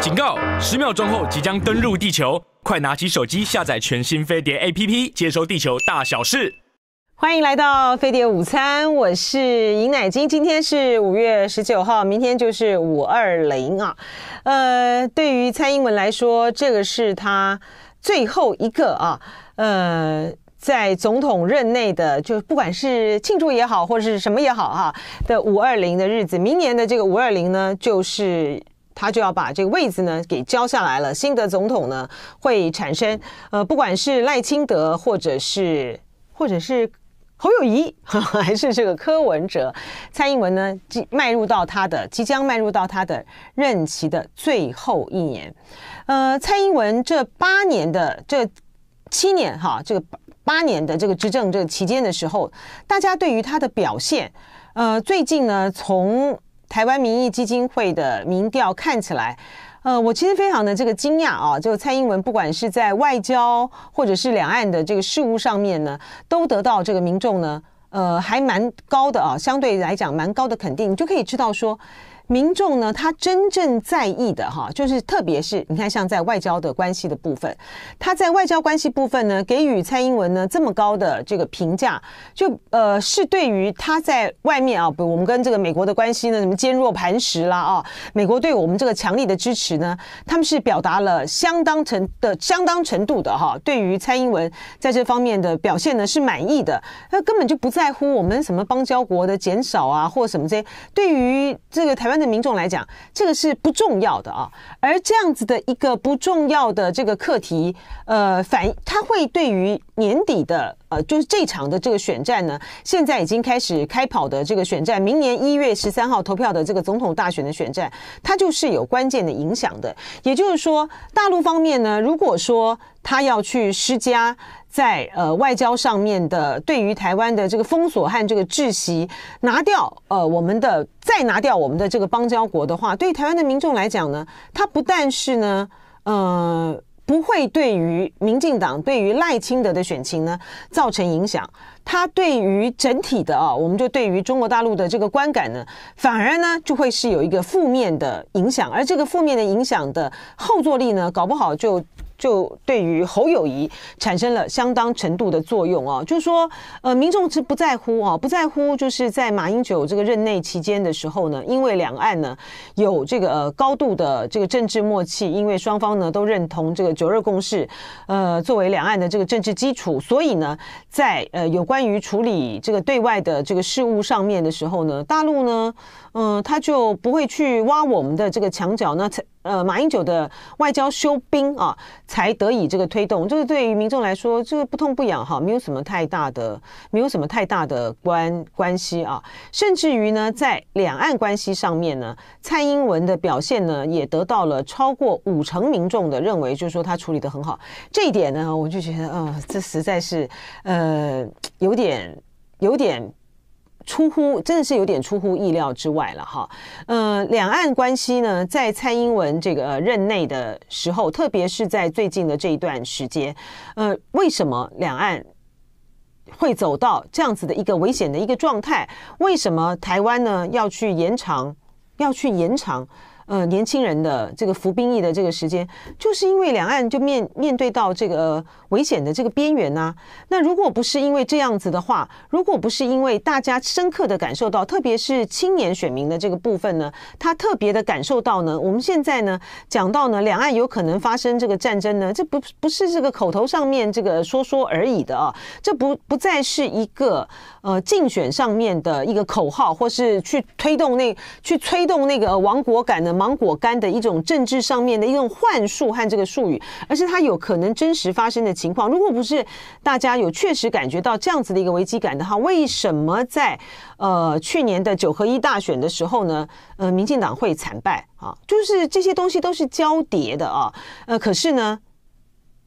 警告！十秒钟后即将登陆地球，快拿起手机下载全新飞碟 APP，接收地球大小事。欢迎来到飞碟午餐，我是尹乃金。今天是五月十九号，明天就是五二零啊。呃，对于蔡英文来说，这个是她最后一个啊，呃，在总统任内的，就不管是庆祝也好，或是什么也好哈的五二零的日子。明年的这个五二零呢，就是。他就要把这个位子呢给交下来了。新德总统呢会产生，呃，不管是赖清德，或者是或者是侯友谊，还是这个柯文哲，蔡英文呢迈入到他的即将迈入到他的任期的最后一年。呃，蔡英文这八年的这七年，哈，这个八八年的这个执政这个期间的时候，大家对于他的表现，呃，最近呢从。台湾民意基金会的民调看起来，呃，我其实非常的这个惊讶啊！就蔡英文不管是在外交或者是两岸的这个事务上面呢，都得到这个民众呢，呃，还蛮高的啊，相对来讲蛮高的肯定，你就可以知道说。民众呢，他真正在意的哈，就是特别是你看，像在外交的关系的部分，他在外交关系部分呢，给予蔡英文呢这么高的这个评价，就呃是对于他在外面啊，比如我们跟这个美国的关系呢，什么坚若磐石啦啊，美国对我们这个强力的支持呢，他们是表达了相当程的相当程度的哈，对于蔡英文在这方面的表现呢是满意的，他根本就不在乎我们什么邦交国的减少啊或什么这些，对于这个台湾。的民众来讲，这个是不重要的啊，而这样子的一个不重要的这个课题，呃，反它会对于。年底的呃，就是这场的这个选战呢，现在已经开始开跑的这个选战，明年一月十三号投票的这个总统大选的选战，它就是有关键的影响的。也就是说，大陆方面呢，如果说他要去施加在呃外交上面的对于台湾的这个封锁和这个窒息，拿掉呃我们的再拿掉我们的这个邦交国的话，对台湾的民众来讲呢，他不但是呢呃。不会对于民进党对于赖清德的选情呢造成影响，他对于整体的啊，我们就对于中国大陆的这个观感呢，反而呢就会是有一个负面的影响，而这个负面的影响的后坐力呢，搞不好就。就对于侯友谊产生了相当程度的作用啊，就是说，呃，民众是不在乎啊，不在乎就是在马英九这个任内期间的时候呢，因为两岸呢有这个呃高度的这个政治默契，因为双方呢都认同这个九二共识，呃，作为两岸的这个政治基础，所以呢，在呃有关于处理这个对外的这个事务上面的时候呢，大陆呢。嗯，他就不会去挖我们的这个墙角呢。呃，马英九的外交修兵啊，才得以这个推动。就是对于民众来说，这个不痛不痒哈，没有什么太大的，没有什么太大的关关系啊。甚至于呢，在两岸关系上面呢，蔡英文的表现呢，也得到了超过五成民众的认为，就是说他处理的很好。这一点呢，我就觉得，呃，这实在是，呃，有点，有点。出乎真的是有点出乎意料之外了哈，呃，两岸关系呢，在蔡英文这个任内的时候，特别是在最近的这一段时间，呃，为什么两岸会走到这样子的一个危险的一个状态？为什么台湾呢要去延长，要去延长？呃，年轻人的这个服兵役的这个时间，就是因为两岸就面面对到这个危险的这个边缘呐。那如果不是因为这样子的话，如果不是因为大家深刻的感受到，特别是青年选民的这个部分呢，他特别的感受到呢，我们现在呢讲到呢，两岸有可能发生这个战争呢，这不不是这个口头上面这个说说而已的啊，这不不再是一个呃竞选上面的一个口号，或是去推动那去推动那个亡国感的。芒果干的一种政治上面的一种幻术和这个术语，而是它有可能真实发生的情况。如果不是大家有确实感觉到这样子的一个危机感的话，为什么在呃去年的九合一大选的时候呢，呃，民进党会惨败啊？就是这些东西都是交叠的啊，呃，可是呢。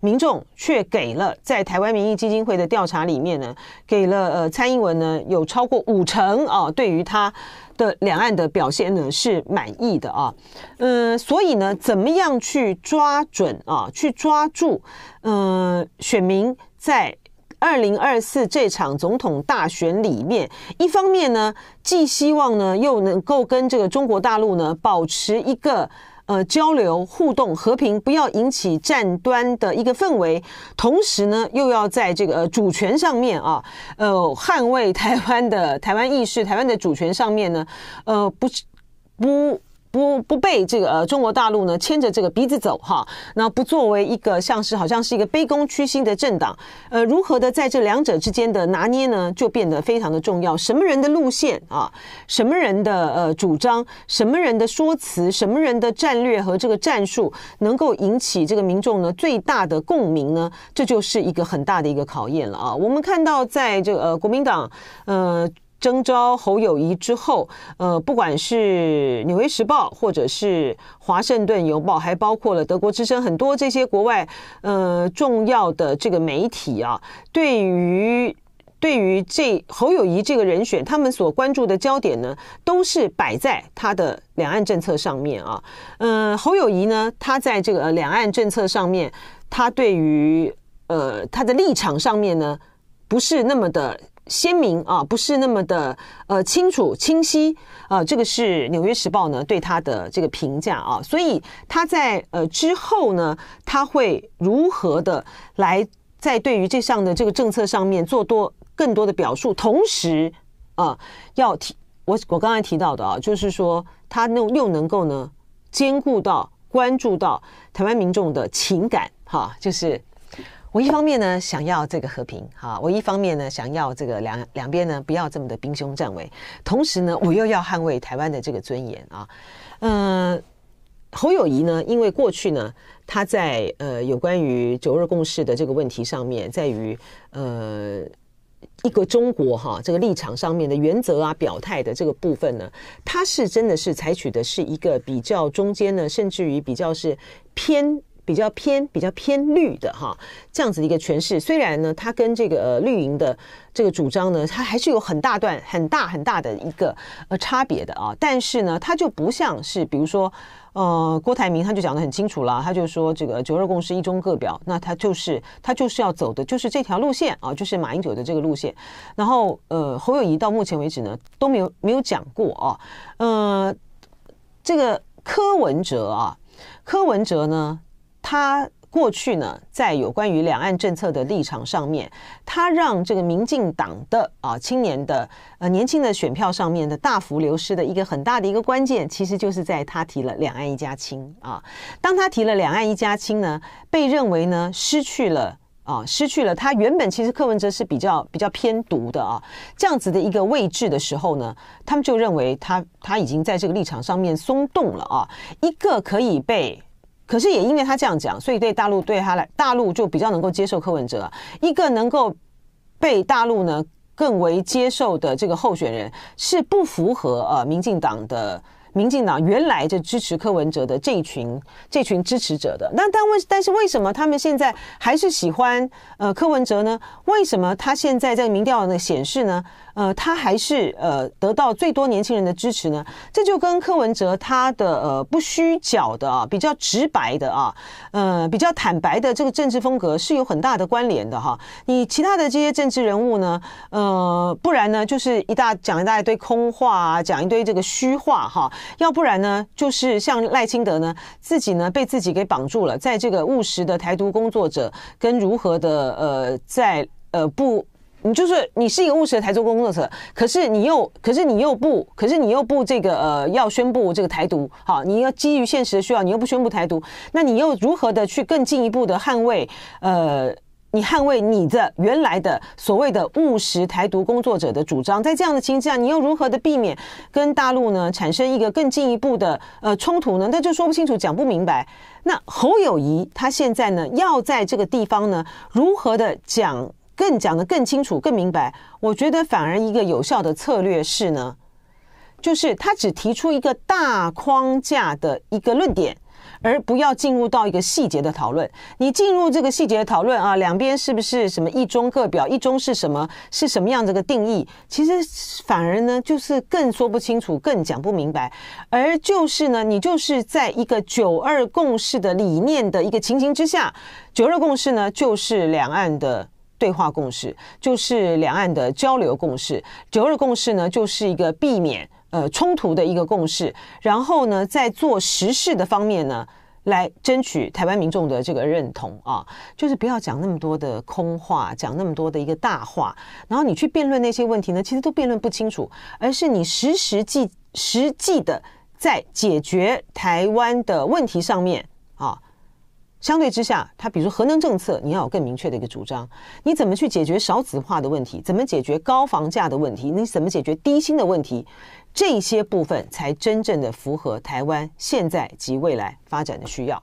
民众却给了在台湾民意基金会的调查里面呢，给了呃蔡英文呢有超过五成啊，对于他的两岸的表现呢是满意的啊，嗯，所以呢，怎么样去抓准啊，去抓住嗯选民在二零二四这场总统大选里面，一方面呢既希望呢又能够跟这个中国大陆呢保持一个。呃，交流、互动、和平，不要引起战端的一个氛围。同时呢，又要在这个主权上面啊，呃，捍卫台湾的台湾意识、台湾的主权上面呢，呃，不不。不不被这个呃中国大陆呢牵着这个鼻子走哈，那不作为一个像是好像是一个卑躬屈膝的政党，呃，如何的在这两者之间的拿捏呢，就变得非常的重要。什么人的路线啊，什么人的呃主张，什么人的说辞，什么人的战略和这个战术，能够引起这个民众呢最大的共鸣呢？这就是一个很大的一个考验了啊。我们看到在这个呃国民党呃。征召侯友谊之后，呃，不管是《纽约时报》或者是《华盛顿邮报》，还包括了德国之声，很多这些国外呃重要的这个媒体啊，对于对于这侯友谊这个人选，他们所关注的焦点呢，都是摆在他的两岸政策上面啊。嗯，侯友谊呢，他在这个两岸政策上面，他对于呃他的立场上面呢，不是那么的。鲜明啊，不是那么的呃清楚清晰啊，这个是《纽约时报》呢对他的这个评价啊，所以他在呃之后呢，他会如何的来在对于这项的这个政策上面做多更多的表述，同时啊要提我我刚才提到的啊，就是说他能又能够呢兼顾到关注到台湾民众的情感哈，就是。我一方面呢想要这个和平啊，我一方面呢想要这个两两边呢不要这么的兵凶战危，同时呢我又要捍卫台湾的这个尊严啊。呃，侯友谊呢，因为过去呢他在呃有关于九二共识的这个问题上面，在于呃一个中国哈这个立场上面的原则啊表态的这个部分呢，他是真的是采取的是一个比较中间呢，甚至于比较是偏。比较偏比较偏绿的哈，这样子的一个诠释，虽然呢，它跟这个绿营的这个主张呢，它还是有很大段很大很大的一个呃差别的啊。但是呢，它就不像是比如说呃郭台铭他就讲得很清楚了，他就说这个九二共识一中各表，那他就是他就是要走的就是这条路线啊，就是马英九的这个路线。然后呃侯友谊到目前为止呢都没有没有讲过啊，呃这个柯文哲啊，柯文哲呢。他过去呢，在有关于两岸政策的立场上面，他让这个民进党的啊青年的呃年轻的选票上面的大幅流失的一个很大的一个关键，其实就是在他提了两岸一家亲啊。当他提了两岸一家亲呢，被认为呢失去了啊，失去了他原本其实柯文哲是比较比较偏独的啊这样子的一个位置的时候呢，他们就认为他他已经在这个立场上面松动了啊，一个可以被。可是也因为他这样讲，所以对大陆对他来，大陆就比较能够接受柯文哲一个能够被大陆呢更为接受的这个候选人，是不符合呃民进党的。民进党原来就支持柯文哲的这一群、这群支持者的，那但为但是为什么他们现在还是喜欢呃柯文哲呢？为什么他现在在民调的显示呢？呃，他还是呃得到最多年轻人的支持呢？这就跟柯文哲他的呃不虚假的啊，比较直白的啊，呃比较坦白的这个政治风格是有很大的关联的哈。你其他的这些政治人物呢，呃不然呢就是一大讲一大堆空话，讲一堆这个虚话哈。要不然呢，就是像赖清德呢，自己呢被自己给绑住了，在这个务实的台独工作者跟如何的呃，在呃不，你就是你是一个务实的台独工作者，可是你又可是你又不可是你又不这个呃要宣布这个台独好，你要基于现实的需要，你又不宣布台独，那你又如何的去更进一步的捍卫呃？你捍卫你的原来的所谓的务实台独工作者的主张，在这样的情境下，你又如何的避免跟大陆呢产生一个更进一步的呃冲突呢？那就说不清楚，讲不明白。那侯友谊他现在呢，要在这个地方呢，如何的讲更讲的更清楚、更明白？我觉得反而一个有效的策略是呢，就是他只提出一个大框架的一个论点。而不要进入到一个细节的讨论。你进入这个细节的讨论啊，两边是不是什么一中各表？一中是什么？是什么样子的定义？其实反而呢，就是更说不清楚，更讲不明白。而就是呢，你就是在一个九二共识的理念的一个情形之下，九二共识呢，就是两岸的对话共识，就是两岸的交流共识。九二共识呢，就是一个避免。呃，冲突的一个共识，然后呢，在做实事的方面呢，来争取台湾民众的这个认同啊，就是不要讲那么多的空话，讲那么多的一个大话，然后你去辩论那些问题呢，其实都辩论不清楚，而是你实实际实际的在解决台湾的问题上面啊。相对之下，他比如核能政策，你要有更明确的一个主张。你怎么去解决少子化的问题？怎么解决高房价的问题？你怎么解决低薪的问题？这些部分才真正的符合台湾现在及未来发展的需要。